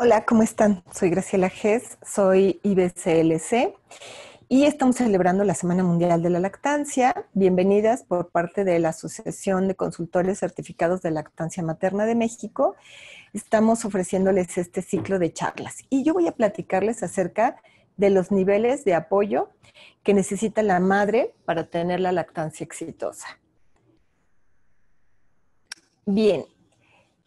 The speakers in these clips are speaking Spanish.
Hola, ¿cómo están? Soy Graciela Gess, soy IBCLC y estamos celebrando la Semana Mundial de la Lactancia. Bienvenidas por parte de la Asociación de Consultores Certificados de Lactancia Materna de México. Estamos ofreciéndoles este ciclo de charlas y yo voy a platicarles acerca de los niveles de apoyo que necesita la madre para tener la lactancia exitosa. Bien,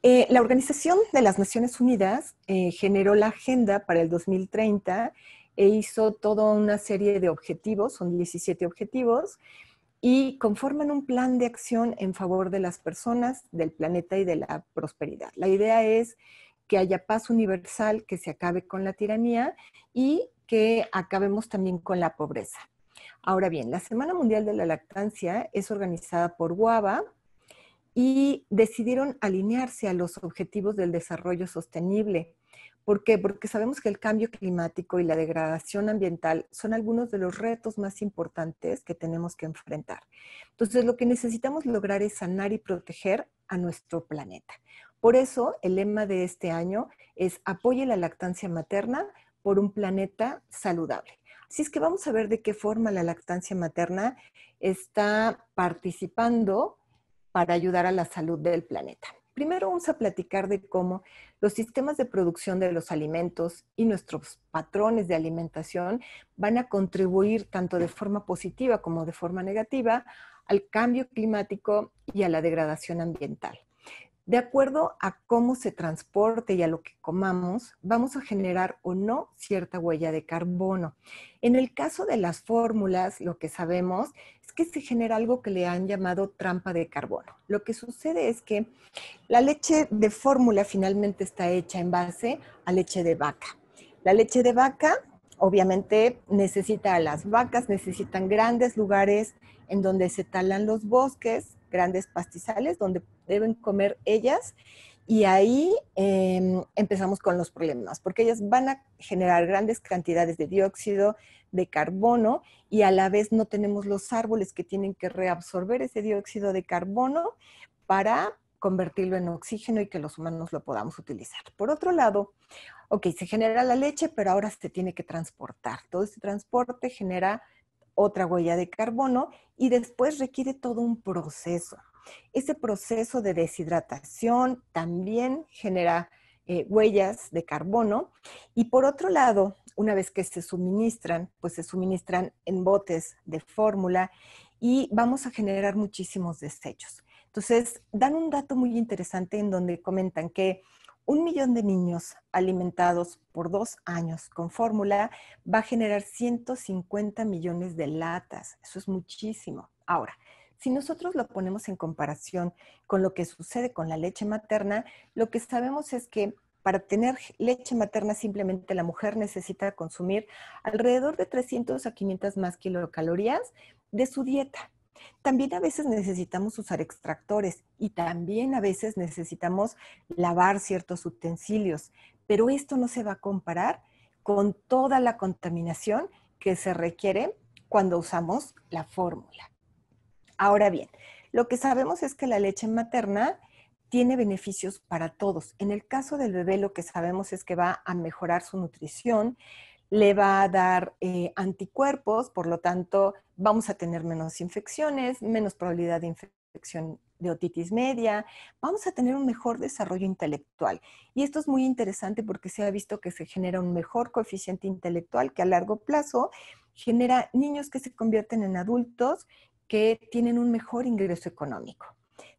eh, la Organización de las Naciones Unidas eh, generó la agenda para el 2030 e hizo toda una serie de objetivos, son 17 objetivos, y conforman un plan de acción en favor de las personas, del planeta y de la prosperidad. La idea es que haya paz universal, que se acabe con la tiranía y que acabemos también con la pobreza. Ahora bien, la Semana Mundial de la Lactancia es organizada por WABA, y decidieron alinearse a los objetivos del desarrollo sostenible. ¿Por qué? Porque sabemos que el cambio climático y la degradación ambiental son algunos de los retos más importantes que tenemos que enfrentar. Entonces, lo que necesitamos lograr es sanar y proteger a nuestro planeta. Por eso, el lema de este año es apoye la lactancia materna por un planeta saludable. Así es que vamos a ver de qué forma la lactancia materna está participando para ayudar a la salud del planeta. Primero vamos a platicar de cómo los sistemas de producción de los alimentos y nuestros patrones de alimentación van a contribuir tanto de forma positiva como de forma negativa al cambio climático y a la degradación ambiental de acuerdo a cómo se transporte y a lo que comamos, vamos a generar o no cierta huella de carbono. En el caso de las fórmulas, lo que sabemos es que se genera algo que le han llamado trampa de carbono. Lo que sucede es que la leche de fórmula finalmente está hecha en base a leche de vaca. La leche de vaca obviamente necesita las vacas, necesitan grandes lugares en donde se talan los bosques, grandes pastizales donde deben comer ellas. Y ahí em, empezamos con los problemas, porque ellas van a generar grandes cantidades de dióxido, de carbono, y a la vez no tenemos los árboles que tienen que reabsorber ese dióxido de carbono para convertirlo en oxígeno y que los humanos lo podamos utilizar. Por otro lado, ok, se genera la leche, pero ahora se tiene que transportar. Todo ese transporte genera otra huella de carbono y después requiere todo un proceso. Ese proceso de deshidratación también genera eh, huellas de carbono y por otro lado, una vez que se suministran, pues se suministran en botes de fórmula y vamos a generar muchísimos desechos. Entonces, dan un dato muy interesante en donde comentan que un millón de niños alimentados por dos años con fórmula va a generar 150 millones de latas. Eso es muchísimo. Ahora, si nosotros lo ponemos en comparación con lo que sucede con la leche materna, lo que sabemos es que para tener leche materna simplemente la mujer necesita consumir alrededor de 300 a 500 más kilocalorías de su dieta. También a veces necesitamos usar extractores y también a veces necesitamos lavar ciertos utensilios, pero esto no se va a comparar con toda la contaminación que se requiere cuando usamos la fórmula. Ahora bien, lo que sabemos es que la leche materna tiene beneficios para todos. En el caso del bebé, lo que sabemos es que va a mejorar su nutrición, le va a dar eh, anticuerpos, por lo tanto vamos a tener menos infecciones, menos probabilidad de infección de otitis media, vamos a tener un mejor desarrollo intelectual. Y esto es muy interesante porque se ha visto que se genera un mejor coeficiente intelectual que a largo plazo genera niños que se convierten en adultos que tienen un mejor ingreso económico.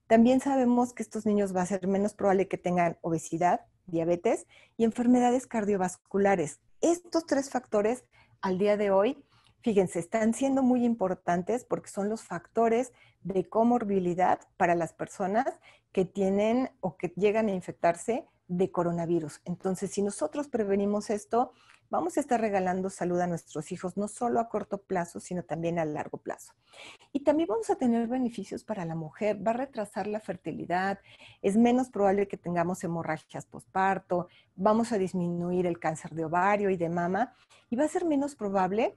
También sabemos que estos niños va a ser menos probable que tengan obesidad, diabetes y enfermedades cardiovasculares, estos tres factores al día de hoy, fíjense, están siendo muy importantes porque son los factores de comorbilidad para las personas que tienen o que llegan a infectarse de coronavirus. Entonces, si nosotros prevenimos esto, vamos a estar regalando salud a nuestros hijos, no solo a corto plazo, sino también a largo plazo. Y también vamos a tener beneficios para la mujer, va a retrasar la fertilidad, es menos probable que tengamos hemorragias postparto, vamos a disminuir el cáncer de ovario y de mama, y va a ser menos probable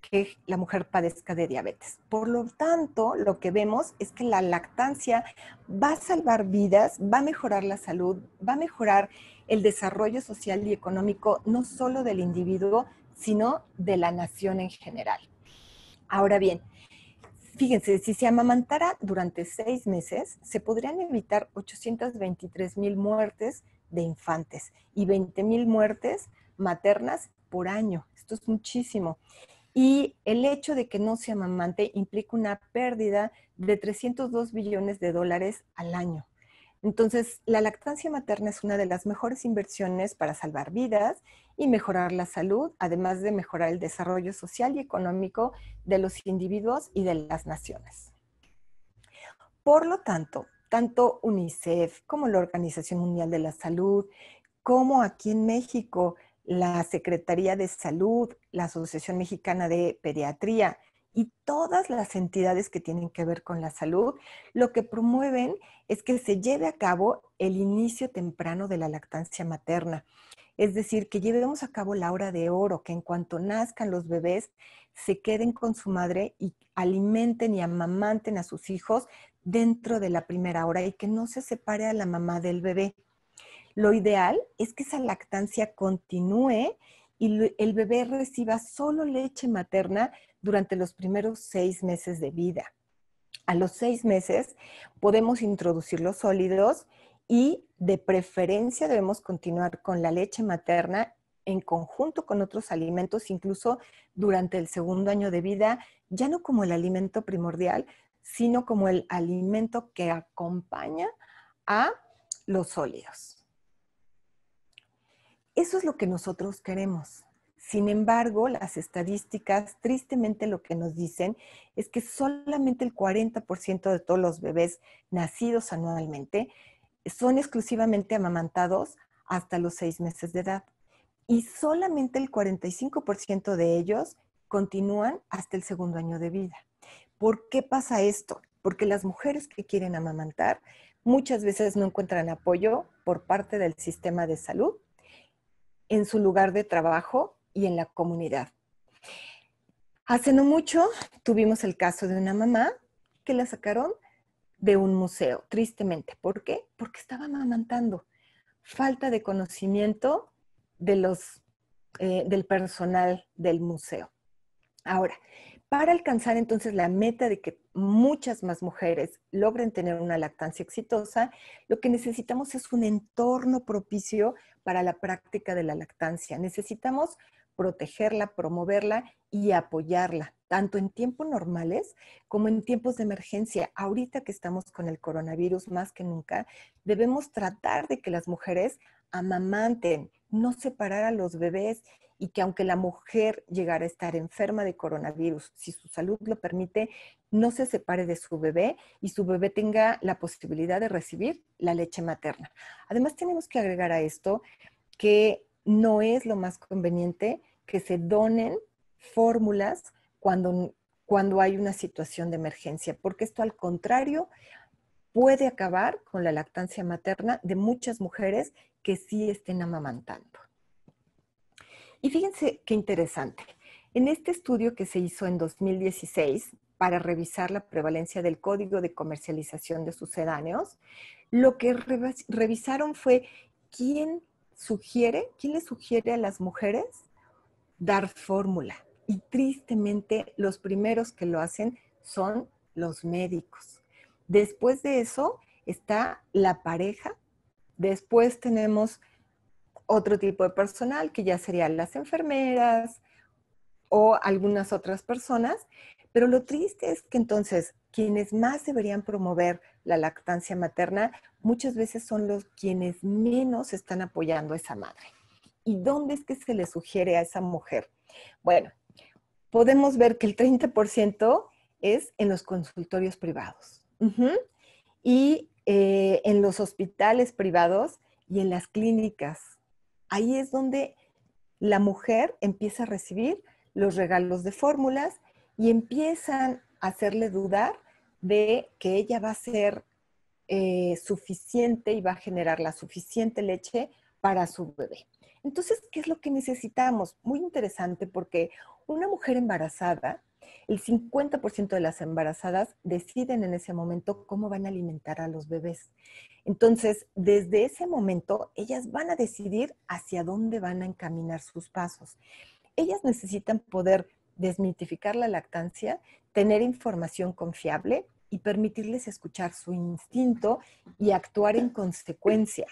que la mujer padezca de diabetes. Por lo tanto, lo que vemos es que la lactancia va a salvar vidas, va a mejorar la salud, va a mejorar el desarrollo social y económico, no solo del individuo, sino de la nación en general. Ahora bien, fíjense, si se amamantara durante seis meses, se podrían evitar 823 mil muertes de infantes y 20,000 mil muertes maternas por año. Esto es muchísimo y el hecho de que no se amamante implica una pérdida de 302 billones de dólares al año. Entonces, la lactancia materna es una de las mejores inversiones para salvar vidas y mejorar la salud, además de mejorar el desarrollo social y económico de los individuos y de las naciones. Por lo tanto, tanto UNICEF como la Organización Mundial de la Salud, como aquí en México, la Secretaría de Salud, la Asociación Mexicana de Pediatría y todas las entidades que tienen que ver con la salud, lo que promueven es que se lleve a cabo el inicio temprano de la lactancia materna. Es decir, que llevemos a cabo la hora de oro, que en cuanto nazcan los bebés se queden con su madre y alimenten y amamanten a sus hijos dentro de la primera hora y que no se separe a la mamá del bebé. Lo ideal es que esa lactancia continúe y el bebé reciba solo leche materna durante los primeros seis meses de vida. A los seis meses podemos introducir los sólidos y de preferencia debemos continuar con la leche materna en conjunto con otros alimentos, incluso durante el segundo año de vida, ya no como el alimento primordial, sino como el alimento que acompaña a los sólidos. Eso es lo que nosotros queremos. Sin embargo, las estadísticas tristemente lo que nos dicen es que solamente el 40% de todos los bebés nacidos anualmente son exclusivamente amamantados hasta los seis meses de edad. Y solamente el 45% de ellos continúan hasta el segundo año de vida. ¿Por qué pasa esto? Porque las mujeres que quieren amamantar muchas veces no encuentran apoyo por parte del sistema de salud en su lugar de trabajo y en la comunidad. Hace no mucho tuvimos el caso de una mamá que la sacaron de un museo, tristemente. ¿Por qué? Porque estaba amamantando. Falta de conocimiento de los, eh, del personal del museo. Ahora, para alcanzar entonces la meta de que muchas más mujeres logren tener una lactancia exitosa, lo que necesitamos es un entorno propicio para la práctica de la lactancia. Necesitamos protegerla, promoverla y apoyarla, tanto en tiempos normales como en tiempos de emergencia. Ahorita que estamos con el coronavirus más que nunca, debemos tratar de que las mujeres amamanten, no separar a los bebés y que aunque la mujer llegara a estar enferma de coronavirus, si su salud lo permite, no se separe de su bebé y su bebé tenga la posibilidad de recibir la leche materna. Además, tenemos que agregar a esto que no es lo más conveniente que se donen fórmulas cuando, cuando hay una situación de emergencia, porque esto al contrario puede acabar con la lactancia materna de muchas mujeres que sí estén amamantando. Y fíjense qué interesante. En este estudio que se hizo en 2016, para revisar la prevalencia del código de comercialización de sucedáneos, lo que revisaron fue quién sugiere, quién le sugiere a las mujeres dar fórmula. Y tristemente los primeros que lo hacen son los médicos. Después de eso está la pareja, después tenemos otro tipo de personal que ya serían las enfermeras o algunas otras personas pero lo triste es que entonces quienes más deberían promover la lactancia materna muchas veces son los quienes menos están apoyando a esa madre. ¿Y dónde es que se le sugiere a esa mujer? Bueno, podemos ver que el 30% es en los consultorios privados y eh, en los hospitales privados y en las clínicas. Ahí es donde la mujer empieza a recibir los regalos de fórmulas y empiezan a hacerle dudar de que ella va a ser eh, suficiente y va a generar la suficiente leche para su bebé. Entonces, ¿qué es lo que necesitamos? Muy interesante porque una mujer embarazada, el 50% de las embarazadas deciden en ese momento cómo van a alimentar a los bebés. Entonces, desde ese momento, ellas van a decidir hacia dónde van a encaminar sus pasos. Ellas necesitan poder desmitificar la lactancia, tener información confiable y permitirles escuchar su instinto y actuar en consecuencia.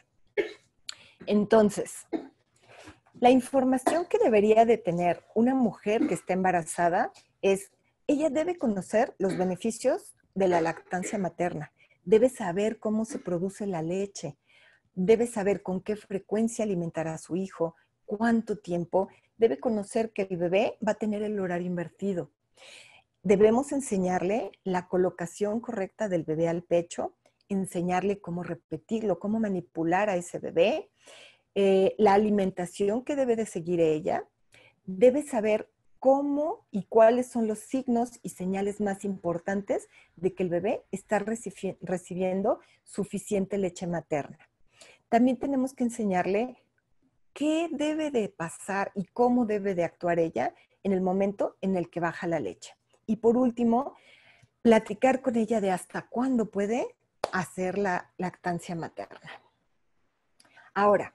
Entonces, la información que debería de tener una mujer que está embarazada es, ella debe conocer los beneficios de la lactancia materna, debe saber cómo se produce la leche, debe saber con qué frecuencia alimentará a su hijo, cuánto tiempo, debe conocer que el bebé va a tener el horario invertido. Debemos enseñarle la colocación correcta del bebé al pecho, enseñarle cómo repetirlo, cómo manipular a ese bebé, eh, la alimentación que debe de seguir ella, debe saber cómo y cuáles son los signos y señales más importantes de que el bebé está recibiendo suficiente leche materna. También tenemos que enseñarle qué debe de pasar y cómo debe de actuar ella en el momento en el que baja la leche. Y por último, platicar con ella de hasta cuándo puede hacer la lactancia materna. Ahora,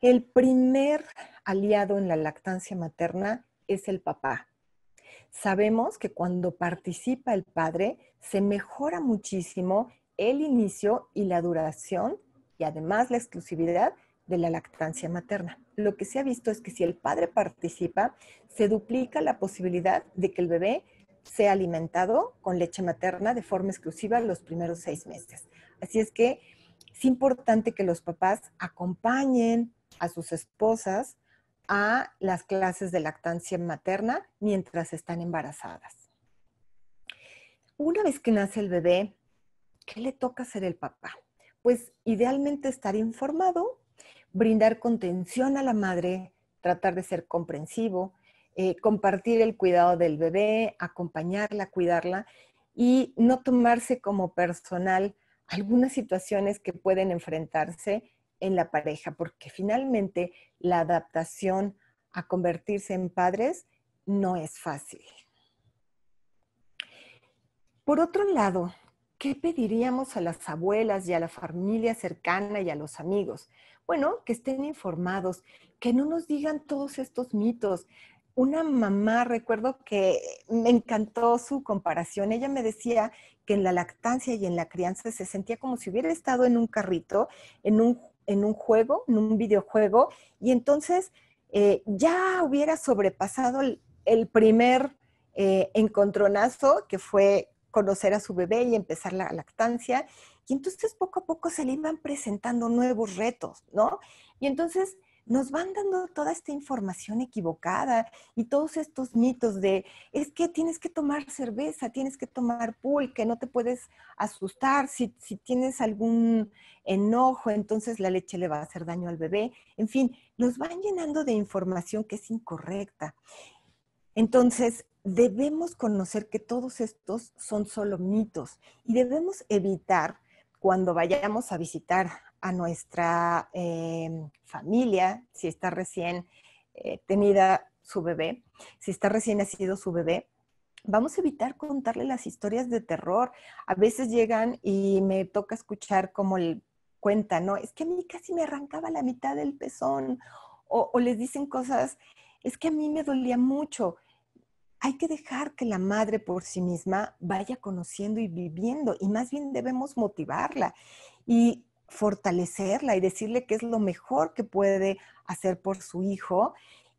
el primer aliado en la lactancia materna es el papá. Sabemos que cuando participa el padre se mejora muchísimo el inicio y la duración y además la exclusividad de la lactancia materna. Lo que se ha visto es que si el padre participa, se duplica la posibilidad de que el bebé sea alimentado con leche materna de forma exclusiva los primeros seis meses. Así es que es importante que los papás acompañen a sus esposas a las clases de lactancia materna mientras están embarazadas. Una vez que nace el bebé, ¿qué le toca hacer el papá? Pues idealmente estar informado brindar contención a la madre, tratar de ser comprensivo, eh, compartir el cuidado del bebé, acompañarla, cuidarla y no tomarse como personal algunas situaciones que pueden enfrentarse en la pareja, porque finalmente la adaptación a convertirse en padres no es fácil. Por otro lado, ¿qué pediríamos a las abuelas y a la familia cercana y a los amigos? bueno, que estén informados, que no nos digan todos estos mitos. Una mamá, recuerdo que me encantó su comparación, ella me decía que en la lactancia y en la crianza se sentía como si hubiera estado en un carrito, en un, en un juego, en un videojuego, y entonces eh, ya hubiera sobrepasado el, primer eh, encontronazo, que fue conocer a su bebé y empezar la lactancia, y entonces poco a poco se le iban presentando nuevos retos, ¿no? Y entonces nos van dando toda esta información equivocada y todos estos mitos de es que tienes que tomar cerveza, tienes que tomar pulque, no te puedes asustar, si, si, tienes algún enojo, entonces la leche le va a hacer daño al bebé. En fin, nos van llenando de información que es incorrecta. Entonces, debemos conocer que todos estos son solo mitos y debemos evitar cuando vayamos a visitar a nuestra em, familia, si está recién eh, tenida su bebé, si está recién nacido su bebé, vamos a evitar contarle las historias de terror. A veces llegan y me toca escuchar como el, cuenta, ¿no? Es que a mí casi me arrancaba la mitad del pezón. O, o les dicen cosas, es que a mí me dolía mucho hay que dejar que la madre por sí misma vaya conociendo y viviendo y más bien debemos motivarla y fortalecerla y decirle que es lo mejor que puede hacer por su hijo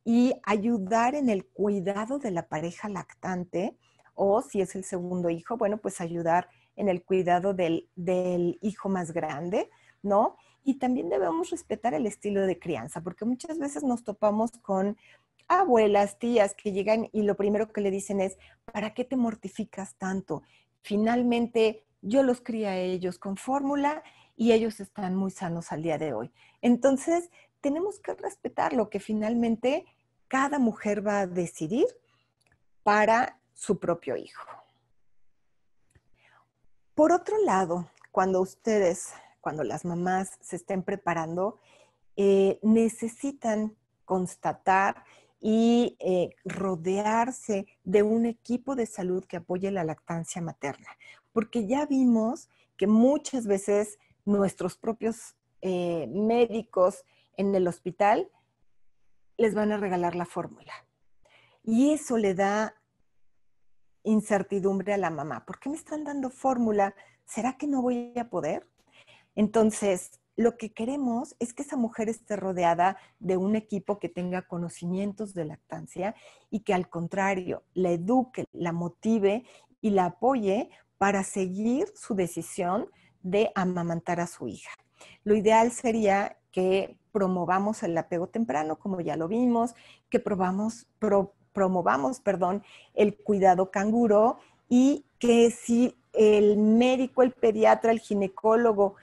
y ayudar en el cuidado de la pareja lactante o si es el segundo hijo, bueno, pues ayudar en el cuidado del, del hijo más grande, ¿no? Y también debemos respetar el estilo de crianza, porque muchas veces nos topamos con abuelas, tías que llegan y lo primero que le dicen es, ¿para qué te mortificas tanto? Finalmente, yo los cría a ellos con fórmula y ellos están muy sanos al día de hoy. Entonces, tenemos que respetar lo que finalmente cada mujer va a decidir para su propio hijo. Por otro lado, cuando ustedes, cuando las mamás se estén preparando, eh, necesitan constatar y eh, rodearse de un equipo de salud que apoye la lactancia materna, porque ya vimos que muchas veces nuestros propios eh, médicos en el hospital les van a regalar la fórmula. Y eso le da incertidumbre a la mamá. ¿Por qué me están dando fórmula? ¿Será que no voy a poder? Entonces, lo que queremos es que esa mujer esté rodeada de un equipo que tenga conocimientos de lactancia y que al contrario la eduque, la motive y la apoye para seguir su decisión de amamantar a su hija. Lo ideal sería que promovamos el apego temprano, como ya lo vimos, que promovamos perdón, el cuidado canguro y que si el médico, el pediatra, el ginecólogo,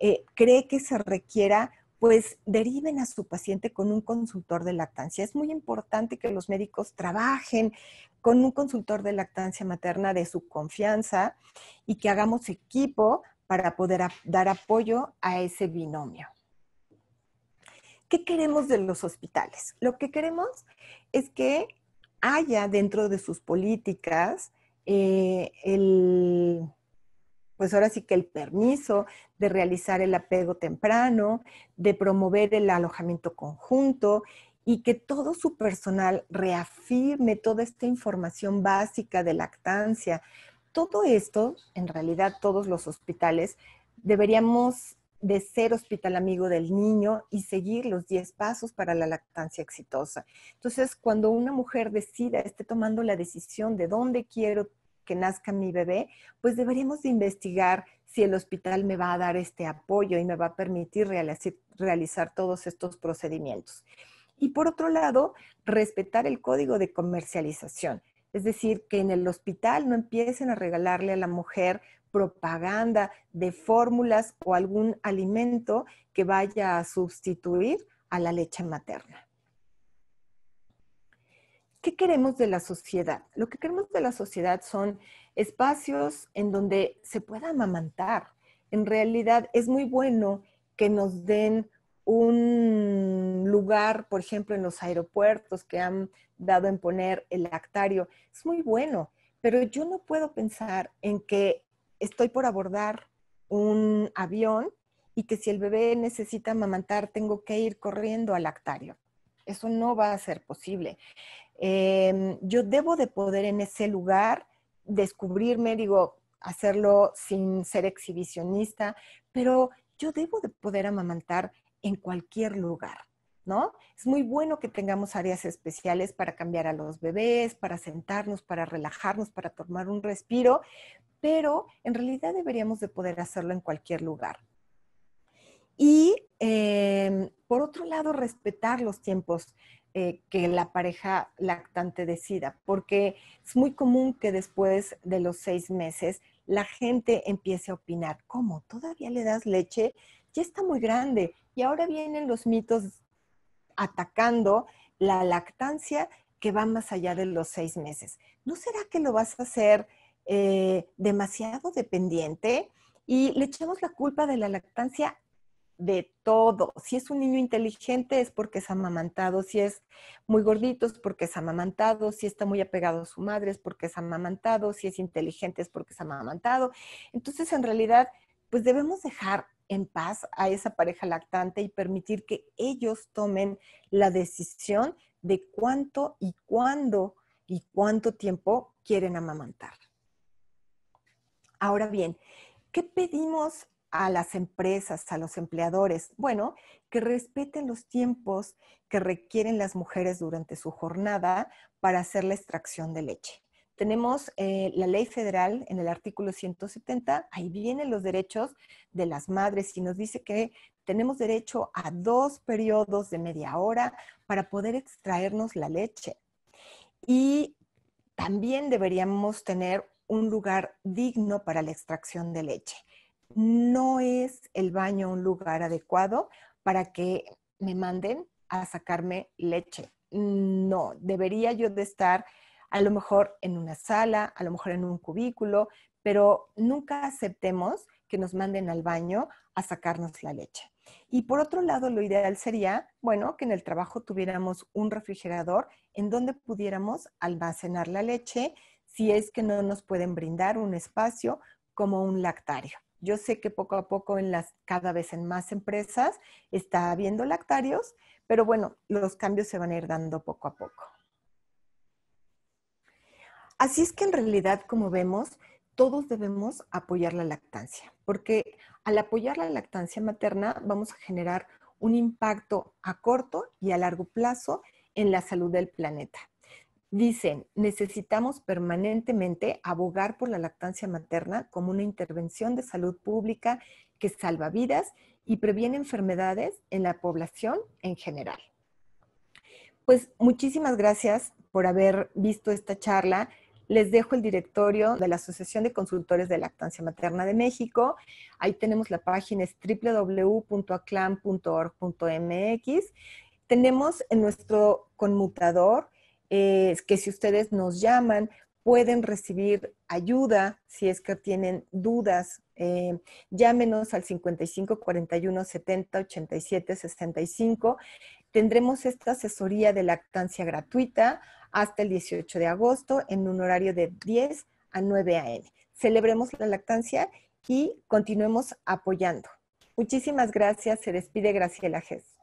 eh, cree que se requiera, pues deriven a su paciente con un consultor de lactancia. Es muy importante que los médicos trabajen con un consultor de lactancia materna de su confianza y que hagamos equipo para poder dar apoyo a ese binomio. ¿Qué queremos de los hospitales? Lo que queremos es que haya dentro de sus políticas eh, el pues ahora sí que el permiso de realizar el apego temprano, de promover el alojamiento conjunto y que todo su personal reafirme toda esta información básica de lactancia. Todo esto, en realidad todos los hospitales, deberíamos de ser hospital amigo del niño y seguir los 10 pasos para la lactancia exitosa. Entonces, cuando una mujer decida, esté tomando la decisión de dónde quiero que nazca mi bebé, pues deberíamos de investigar si el hospital me va a dar este apoyo y me va a permitir realizar, realizar todos estos procedimientos. Y por otro lado, respetar el código de comercialización. Es decir, que en el hospital no empiecen a regalarle a la mujer propaganda de fórmulas o algún alimento que vaya a sustituir a la leche materna. ¿qué queremos de la sociedad? Lo que queremos de la sociedad son espacios en donde se pueda amamantar. En realidad es muy bueno que nos den un lugar, por ejemplo, en los aeropuertos que han dado en poner el lactario. Es muy bueno, pero yo no puedo pensar en que estoy por abordar un avión y que si el bebé necesita amamantar, tengo que ir corriendo al lactario. Eso no va a ser posible. Em, yo debo de poder en ese lugar descubrirme, digo, hacerlo sin ser exhibicionista, pero yo debo de poder amamantar en cualquier lugar, ¿no? Es muy bueno que tengamos áreas especiales para cambiar a los bebés, para sentarnos, para relajarnos, para tomar un respiro, pero en realidad deberíamos de poder hacerlo en cualquier lugar. Por otro lado, respetar los tiempos eh, que la pareja lactante decida, porque es muy común que después de los seis meses la gente empiece a opinar, ¿cómo? ¿Todavía le das leche? Ya está muy grande. Y ahora vienen los mitos atacando la lactancia que va más allá de los seis meses. ¿No será que lo vas a hacer eh, demasiado dependiente? Y le echamos la culpa de la lactancia de todo. Si es un niño inteligente es porque es amamantado, si es muy gordito es porque es amamantado, si está muy apegado a su madre es porque es amamantado, si es inteligente es porque es amamantado. Entonces, en realidad, pues debemos dejar en paz a esa pareja lactante y permitir que ellos tomen la decisión de cuánto y cuándo y cuánto tiempo quieren amamantar. Ahora bien, ¿qué pedimos a las empresas, a los empleadores? Bueno, que respeten los tiempos que requieren las mujeres durante su jornada para hacer la extracción de leche. Tenemos eh, la ley federal en el artículo 170, ahí vienen los derechos de las madres y nos dice que tenemos derecho a dos periodos de media hora para poder extraernos la leche. Y también deberíamos tener un lugar digno para la extracción de leche no es el baño un lugar adecuado para que me manden a sacarme leche. No, debería yo de estar a lo mejor en una sala, a lo mejor en un cubículo, pero nunca aceptemos que nos manden al baño a sacarnos la leche. Y por otro lado, lo ideal sería, bueno, que en el trabajo tuviéramos un refrigerador en donde pudiéramos almacenar la leche si es que no nos pueden brindar un espacio como un lactario. Yo sé que poco a poco en cada vez en más empresas está habiendo lactarios, pero bueno, los cambios se van a ir dando poco a poco. Así es que en realidad, como vemos, todos debemos apoyar la lactancia, porque al apoyar la lactancia materna vamos a generar un impacto a corto y a largo plazo en la salud del planeta. Dicen, necesitamos permanentemente abogar por la lactancia materna como una intervención de salud pública que salva vidas y previene enfermedades en la población en general. Pues muchísimas gracias por haber visto esta charla. Les dejo el directorio de la Asociación de Consultores de Lactancia Materna de México. Ahí tenemos la página es www.aclam.org.mx. Tenemos en nuestro conmutador eh, es que si ustedes nos llaman, pueden recibir ayuda si es que tienen dudas. Eh, llámenos al 55 41 70 87 65. Tendremos esta asesoría de lactancia gratuita hasta el 18 de agosto en un horario de 10 a 9 a.m. Celebremos la lactancia y continuemos apoyando. Muchísimas gracias. Se despide Graciela Gess.